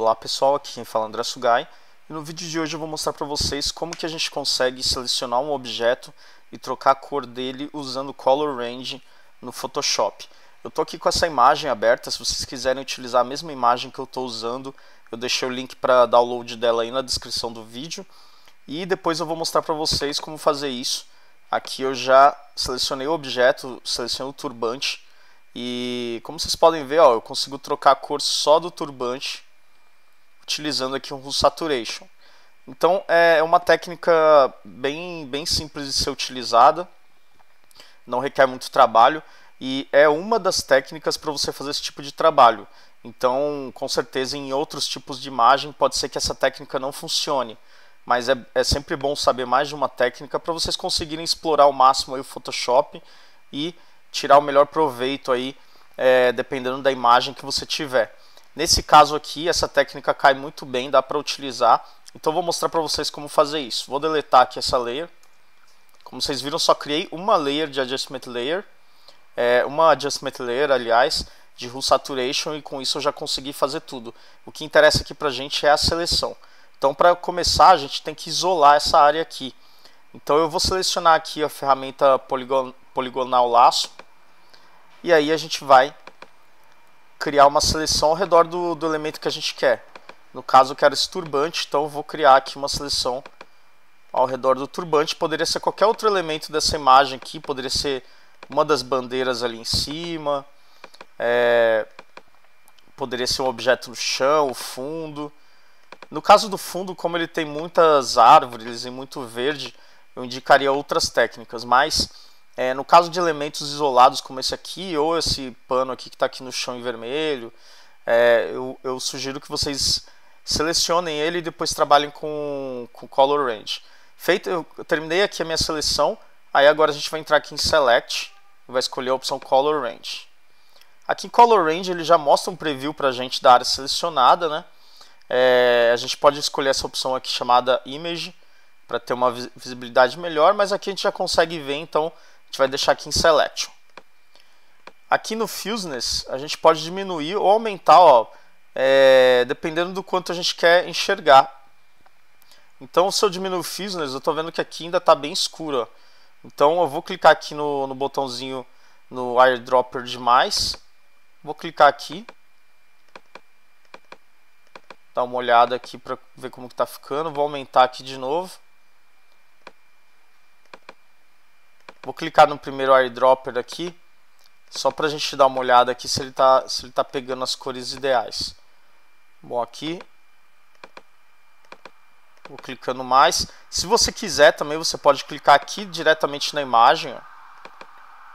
Olá pessoal, aqui quem fala é André Sugai e no vídeo de hoje eu vou mostrar para vocês como que a gente consegue selecionar um objeto e trocar a cor dele usando Color Range no Photoshop. Eu estou aqui com essa imagem aberta, se vocês quiserem utilizar a mesma imagem que eu estou usando, eu deixei o link para download dela aí na descrição do vídeo e depois eu vou mostrar para vocês como fazer isso. Aqui eu já selecionei o objeto, selecionei o turbante e como vocês podem ver, ó, eu consigo trocar a cor só do turbante utilizando aqui um saturation. Então é, é uma técnica bem, bem simples de ser utilizada, não requer muito trabalho e é uma das técnicas para você fazer esse tipo de trabalho. Então, com certeza, em outros tipos de imagem pode ser que essa técnica não funcione, mas é, é sempre bom saber mais de uma técnica para vocês conseguirem explorar ao máximo o Photoshop e tirar o melhor proveito aí, é, dependendo da imagem que você tiver. Nesse caso aqui, essa técnica cai muito bem, dá para utilizar. Então vou mostrar para vocês como fazer isso. Vou deletar aqui essa layer. Como vocês viram, só criei uma layer de adjustment layer. É, uma adjustment layer, aliás, de Rule Saturation e com isso eu já consegui fazer tudo. O que interessa aqui para a gente é a seleção. Então para começar, a gente tem que isolar essa área aqui. Então eu vou selecionar aqui a ferramenta poligon poligonal laço. E aí a gente vai criar uma seleção ao redor do, do elemento que a gente quer. No caso, eu quero esse turbante, então vou criar aqui uma seleção ao redor do turbante. Poderia ser qualquer outro elemento dessa imagem aqui, poderia ser uma das bandeiras ali em cima, é... poderia ser um objeto no chão, o fundo. No caso do fundo, como ele tem muitas árvores e muito verde, eu indicaria outras técnicas, mas é, no caso de elementos isolados como esse aqui, ou esse pano aqui que está aqui no chão em vermelho, é, eu, eu, sugiro que vocês selecionem ele e depois trabalhem com, com Color Range. Feito, eu terminei aqui a minha seleção, aí agora a gente vai entrar aqui em Select, e vai escolher a opção Color Range. Aqui em Color Range ele já mostra um preview para a gente da área selecionada, né? É, a gente pode escolher essa opção aqui chamada Image, para ter uma visibilidade melhor, mas aqui a gente já consegue ver então a gente vai deixar aqui em Selection. Aqui no Fuseness, a gente pode diminuir ou aumentar, ó, é, dependendo do quanto a gente quer enxergar. Então, se eu diminuir o Fuseness, eu estou vendo que aqui ainda está bem escuro. Então, eu vou clicar aqui no, no botãozinho no Airdropper de mais. Vou clicar aqui. Dar uma olhada aqui para ver como está ficando. Vou aumentar aqui de novo. Vou clicar no primeiro airdropper aqui, só para a gente dar uma olhada aqui se ele está tá pegando as cores ideais. Bom, aqui vou clicando mais. Se você quiser também, você pode clicar aqui diretamente na imagem,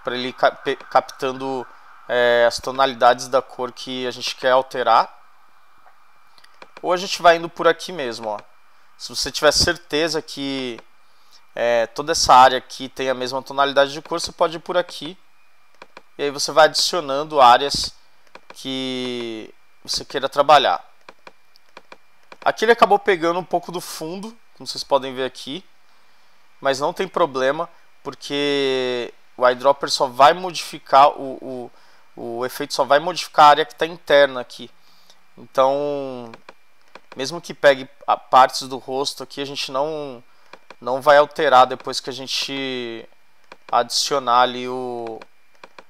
para ele cap captando é, as tonalidades da cor que a gente quer alterar. Ou a gente vai indo por aqui mesmo. Ó. Se você tiver certeza que é, toda essa área aqui tem a mesma tonalidade de cor, você pode ir por aqui e aí você vai adicionando áreas que você queira trabalhar. Aqui ele acabou pegando um pouco do fundo, como vocês podem ver aqui, mas não tem problema porque o eyedropper só vai modificar o, o, o efeito só vai modificar a área que está interna aqui. Então, mesmo que pegue partes do rosto aqui, a gente não não vai alterar depois que a gente adicionar ali o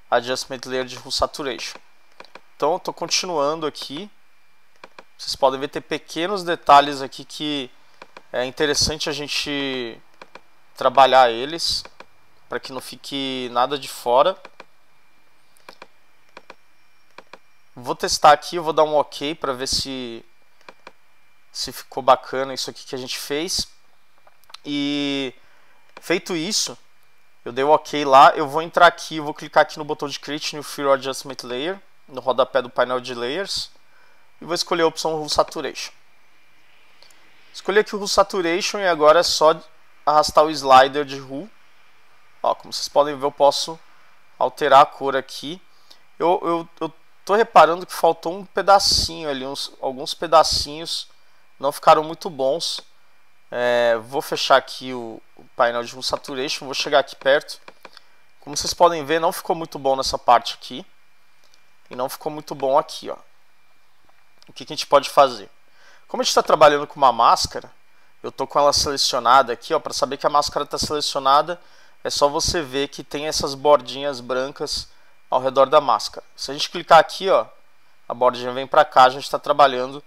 Adjustment Layer de Hull Saturation. Então, estou continuando aqui. Vocês podem ver, ter pequenos detalhes aqui que é interessante a gente trabalhar eles para que não fique nada de fora. Vou testar aqui, vou dar um OK para ver se, se ficou bacana isso aqui que a gente fez. E feito isso, eu dei o OK lá, eu vou entrar aqui, vou clicar aqui no botão de Create New Fill Adjustment Layer, no rodapé do painel de Layers, e vou escolher a opção Rule Saturation. Escolhi aqui o Rule Saturation e agora é só arrastar o slider de Rule. Ó, como vocês podem ver, eu posso alterar a cor aqui. Eu, eu, eu tô reparando que faltou um pedacinho ali, uns, alguns pedacinhos não ficaram muito bons. É, vou fechar aqui o, painel de Room Saturation, vou chegar aqui perto. Como vocês podem ver, não ficou muito bom nessa parte aqui. E não ficou muito bom aqui, ó. O que, que a gente pode fazer? Como a gente está trabalhando com uma máscara, eu estou com ela selecionada aqui, ó, para saber que a máscara está selecionada, é só você ver que tem essas bordinhas brancas ao redor da máscara. Se a gente clicar aqui, ó, a bordinha vem para cá, a gente está trabalhando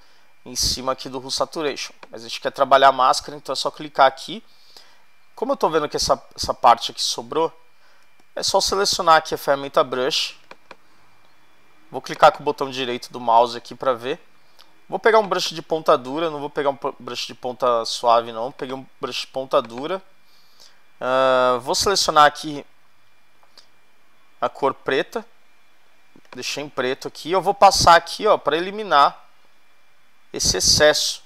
em cima aqui do Hull Saturation. Mas a gente quer trabalhar a máscara, então é só clicar aqui. Como eu estou vendo que essa, essa parte aqui sobrou, é só selecionar aqui a ferramenta Brush. Vou clicar com o botão direito do mouse aqui para ver. Vou pegar um brush de ponta dura, não vou pegar um brush de ponta suave não, peguei um brush de ponta dura. Uh, vou selecionar aqui a cor preta, deixei em preto aqui. Eu vou passar aqui ó para eliminar esse excesso.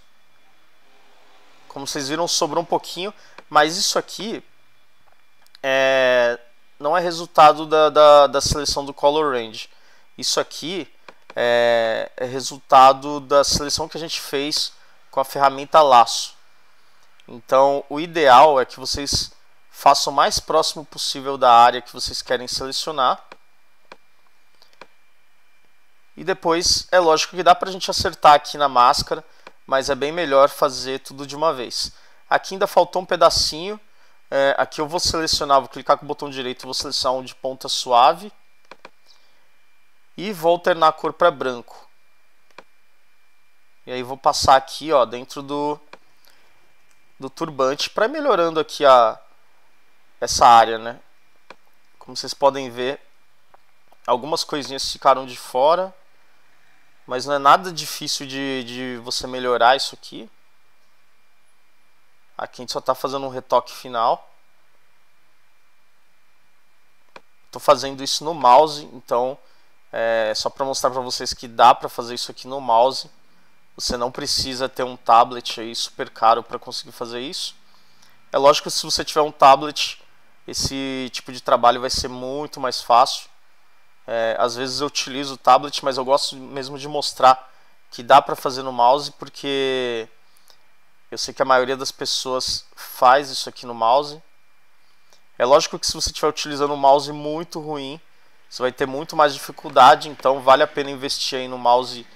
Como vocês viram, sobrou um pouquinho, mas isso aqui é, não é resultado da, da, da, seleção do color range. Isso aqui é, é resultado da seleção que a gente fez com a ferramenta laço. Então, o ideal é que vocês façam o mais próximo possível da área que vocês querem selecionar e depois, é lógico que dá para a gente acertar aqui na máscara, mas é bem melhor fazer tudo de uma vez. Aqui ainda faltou um pedacinho. É, aqui eu vou selecionar, vou clicar com o botão direito, vou selecionar um de ponta suave. E vou alternar a cor para branco. E aí vou passar aqui ó, dentro do, do turbante para melhorando aqui a, essa área. Né? Como vocês podem ver, algumas coisinhas ficaram de fora mas não é nada difícil de, de você melhorar isso aqui. Aqui a gente só está fazendo um retoque final. Estou fazendo isso no mouse, então é só para mostrar para vocês que dá para fazer isso aqui no mouse. Você não precisa ter um tablet aí super caro para conseguir fazer isso. É lógico que se você tiver um tablet, esse tipo de trabalho vai ser muito mais fácil. É, às vezes eu utilizo o tablet, mas eu gosto mesmo de mostrar que dá para fazer no mouse, porque eu sei que a maioria das pessoas faz isso aqui no mouse. É lógico que se você estiver utilizando um mouse muito ruim, você vai ter muito mais dificuldade, então vale a pena investir aí no mouse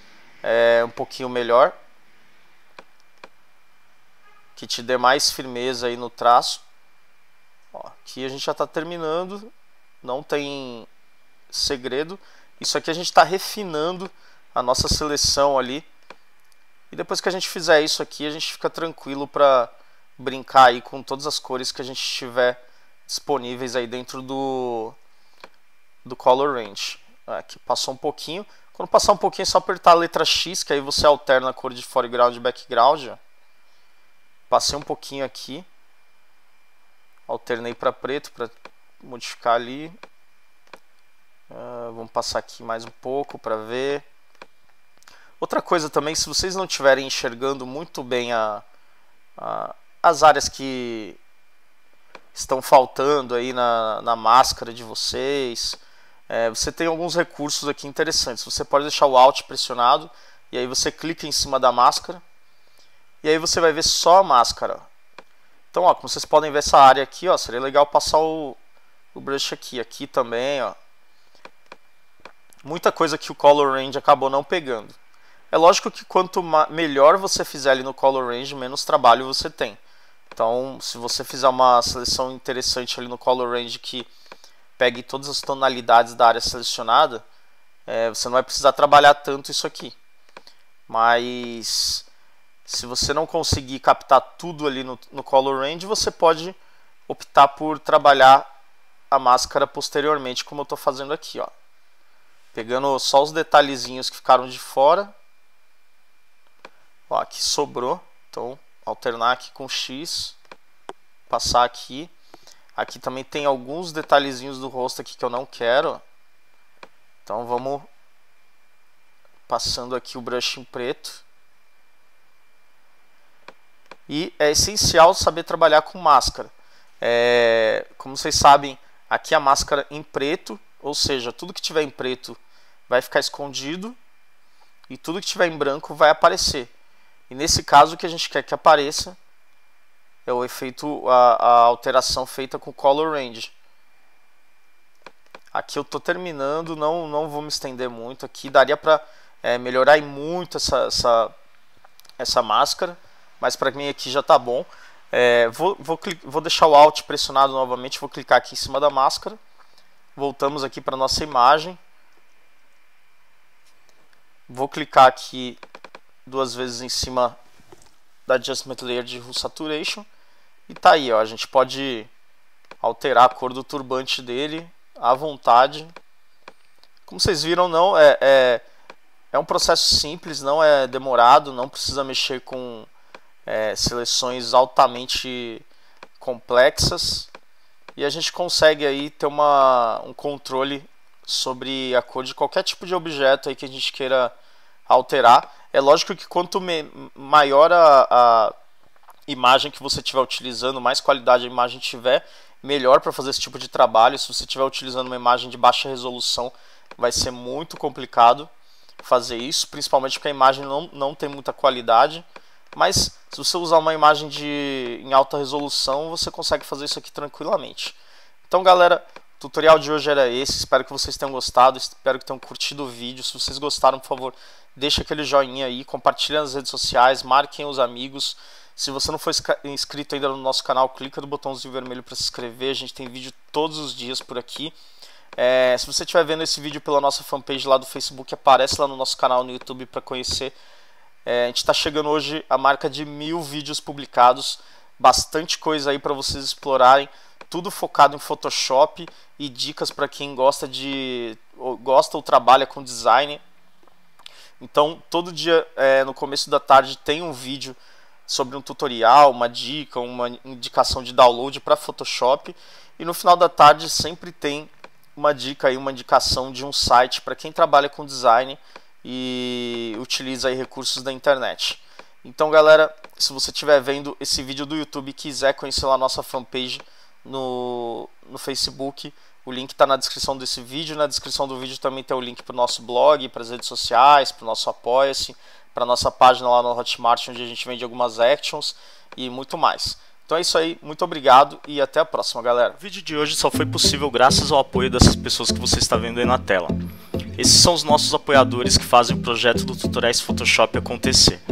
é, um pouquinho melhor. Que te dê mais firmeza aí no traço. Ó, aqui a gente já está terminando. Não tem segredo. Isso aqui a gente está refinando a nossa seleção ali. E depois que a gente fizer isso aqui, a gente fica tranquilo para brincar aí com todas as cores que a gente tiver disponíveis aí dentro do, do Color Range. Ah, aqui passou um pouquinho. Quando passar um pouquinho é só apertar a letra X, que aí você alterna a cor de foreground e background. Passei um pouquinho aqui. Alternei para preto para modificar ali. Ah, vamos passar aqui mais um pouco para ver. Outra coisa também, se vocês não estiverem enxergando muito bem a, a, as áreas que estão faltando aí na, na máscara de vocês, é, você tem alguns recursos aqui interessantes. Você pode deixar o Alt pressionado e aí você clica em cima da máscara e aí você vai ver só a máscara. Então, ó, como vocês podem ver essa área aqui, ó, seria legal passar o, o brush aqui, aqui também, ó, muita coisa que o color range acabou não pegando. É lógico que quanto melhor você fizer ali no color range, menos trabalho você tem. Então, se você fizer uma seleção interessante ali no color range que pegue todas as tonalidades da área selecionada, é, você não vai precisar trabalhar tanto isso aqui. Mas se você não conseguir captar tudo ali no, no color range, você pode optar por trabalhar a máscara posteriormente, como eu estou fazendo aqui, ó. Pegando só os detalhezinhos que ficaram de fora. Ó, aqui sobrou. Então, alternar aqui com X. Passar aqui. Aqui também tem alguns detalhezinhos do rosto aqui que eu não quero. Então, vamos passando aqui o brush em preto. E é essencial saber trabalhar com máscara. É, como vocês sabem, aqui a máscara em preto, ou seja, tudo que tiver em preto vai ficar escondido e tudo que tiver em branco vai aparecer. E nesse caso, o que a gente quer que apareça é o efeito, a, a alteração feita com color range. Aqui eu estou terminando, não, não vou me estender muito aqui. Daria para é, melhorar muito essa, essa, essa máscara, mas para mim aqui já está bom. É, vou, vou, vou deixar o Alt pressionado novamente, vou clicar aqui em cima da máscara. Voltamos aqui para nossa imagem. Vou clicar aqui duas vezes em cima da Adjustment Layer de Hull Saturation. E tá aí, ó, a gente pode alterar a cor do turbante dele à vontade. Como vocês viram, não é, é, é um processo simples, não é demorado, não precisa mexer com é, seleções altamente complexas. E a gente consegue aí ter uma, um controle sobre a cor de qualquer tipo de objeto aí que a gente queira alterar. É lógico que quanto maior a, a imagem que você estiver utilizando, mais qualidade a imagem tiver, melhor para fazer esse tipo de trabalho. Se você estiver utilizando uma imagem de baixa resolução, vai ser muito complicado fazer isso, principalmente porque a imagem não, não tem muita qualidade. Mas se você usar uma imagem de, em alta resolução, você consegue fazer isso aqui tranquilamente. Então, galera, tutorial de hoje era esse. Espero que vocês tenham gostado. Espero que tenham curtido o vídeo. Se vocês gostaram, por favor, deixa aquele joinha aí. Compartilha nas redes sociais. Marquem os amigos. Se você não for inscrito ainda no nosso canal, clica no botãozinho vermelho para se inscrever. A gente tem vídeo todos os dias por aqui. É, se você estiver vendo esse vídeo pela nossa fanpage lá do Facebook, aparece lá no nosso canal no YouTube para conhecer. É, a gente está chegando hoje à marca de mil vídeos publicados. Bastante coisa aí para vocês explorarem tudo focado em Photoshop e dicas para quem gosta de ou gosta ou trabalha com design. Então, todo dia é, no começo da tarde tem um vídeo sobre um tutorial, uma dica, uma indicação de download para Photoshop e no final da tarde sempre tem uma dica e uma indicação de um site para quem trabalha com design e utiliza aí recursos da internet. Então, galera, se você estiver vendo esse vídeo do YouTube e quiser conhecer a nossa fanpage, no, no Facebook. O link está na descrição desse vídeo. Na descrição do vídeo também tem o link para o nosso blog, para as redes sociais, para o nosso Apoia-se, para nossa página lá no Hotmart, onde a gente vende algumas actions e muito mais. Então é isso aí, muito obrigado e até a próxima, galera. O vídeo de hoje só foi possível graças ao apoio dessas pessoas que você está vendo aí na tela. Esses são os nossos apoiadores que fazem o projeto do Tutoriais Photoshop acontecer.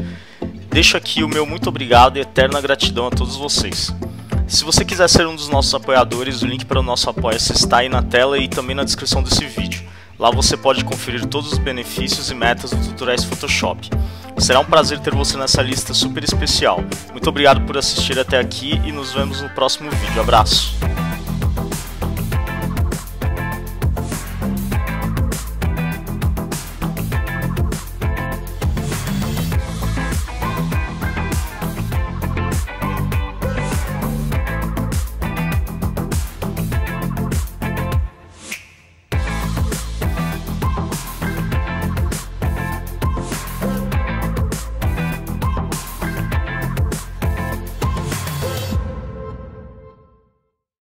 Deixo aqui o meu muito obrigado e eterna gratidão a todos vocês. Se você quiser ser um dos nossos apoiadores, o link para o nosso apoia-se está aí na tela e também na descrição desse vídeo. Lá você pode conferir todos os benefícios e metas dos tutoriais Photoshop. Será um prazer ter você nessa lista super especial. Muito obrigado por assistir até aqui e nos vemos no próximo vídeo. Abraço!